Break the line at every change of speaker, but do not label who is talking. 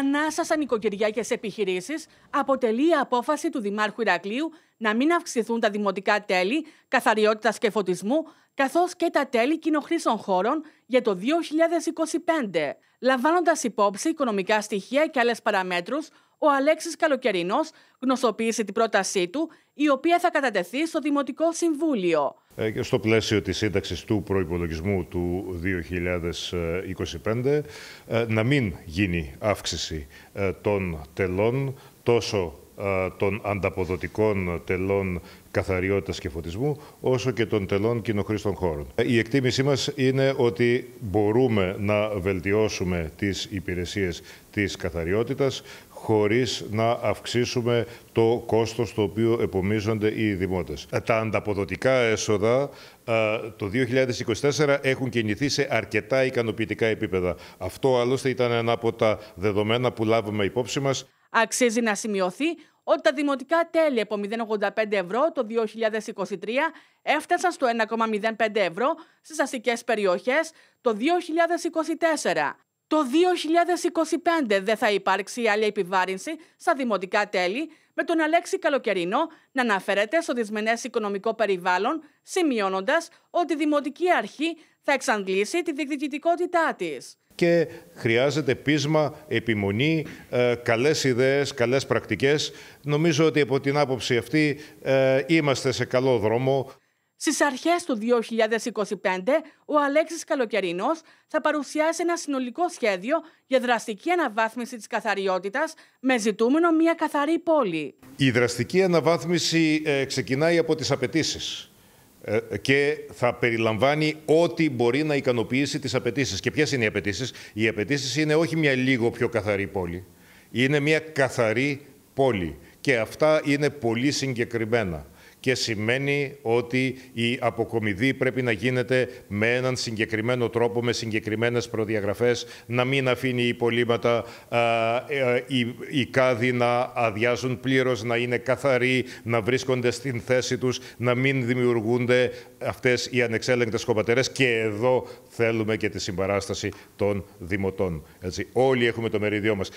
ανάσα σαν νοικοκυριακέ επιχειρήσεις αποτελεί η απόφαση του Δημάρχου Ηρακλείου να μην αυξηθούν τα δημοτικά τέλη καθαριότητας και φωτισμού, καθώς και τα τέλη κοινοχρήσεων χώρων για το 2025. Λαμβάνοντας υπόψη οικονομικά στοιχεία και άλλες παραμέτρους, ο Αλέξης Καλοκαιρινός γνωστοποίησε την πρότασή του, η οποία θα κατατεθεί στο Δημοτικό Συμβούλιο.
Ε, στο πλαίσιο της σύνταξης του προϋπολογισμού του 2025, ε, να μην γίνει αύξηση ε, των τελών τόσο ε, των ανταποδοτικών τελών καθαριότητας και φωτισμού, όσο και των τελών κοινοχρήστων χώρων. Ε, η εκτίμησή μας είναι ότι μπορούμε να βελτιώσουμε τις υπηρεσίες της καθαριότητας χωρίς να αυξήσουμε το κόστος το οποίο επομίζονται οι δημότες. Ε, τα ανταποδοτικά έσοδα το 2024 έχουν κινηθεί σε αρκετά ικανοποιητικά επίπεδα. Αυτό άλλωστε ήταν ένα από τα δεδομένα που λάβουμε υπόψη μας.
Αξίζει να σημειωθεί ότι τα δημοτικά τέλη από 0,85 ευρώ το 2023 έφτασαν στο 1,05 ευρώ στις αστικές περιοχές το 2024. Το 2025 δεν θα υπάρξει άλλη επιβάρυνση στα δημοτικά τέλη με τον Αλέξη Καλοκαιρινό να αναφέρεται στο δυσμενές οικονομικό περιβάλλον σημειώνοντας ότι η Δημοτική Αρχή θα εξαντλήσει τη διεκδικητικότητά της
και χρειάζεται πείσμα, επιμονή, ε, καλές ιδέες, καλές πρακτικές. Νομίζω ότι από την άποψη αυτή ε, είμαστε σε καλό δρόμο.
Στις αρχές του 2025, ο Αλέξης Καλοκαιρινός θα παρουσιάσει ένα συνολικό σχέδιο για δραστική αναβάθμιση της καθαριότητας με ζητούμενο μια καθαρή πόλη.
Η δραστική αναβάθμιση ε, ξεκινάει από τις απαιτήσεις. Ε, ε, και θα περιλαμβάνει ό,τι μπορεί να ικανοποιήσει τις απαιτήσεις. Και ποιες είναι οι απαιτήσεις. Οι απαιτήσεις είναι όχι μια λίγο πιο καθαρή πόλη. Είναι μια καθαρή πόλη. Και αυτά είναι πολύ συγκεκριμένα και σημαίνει ότι η αποκομιδή πρέπει να γίνεται με έναν συγκεκριμένο τρόπο, με συγκεκριμένες προδιαγραφές, να μην αφήνει υπολείμματα ε, οι, οι κάδοι να αδειάζουν πλήρως, να είναι καθαροί, να βρίσκονται στην θέση τους, να μην δημιουργούνται αυτές οι ανεξέλεγκτες κομπατερές και εδώ θέλουμε και τη συμπαράσταση των δημοτών. Έτσι, όλοι έχουμε το μερίδιο μας.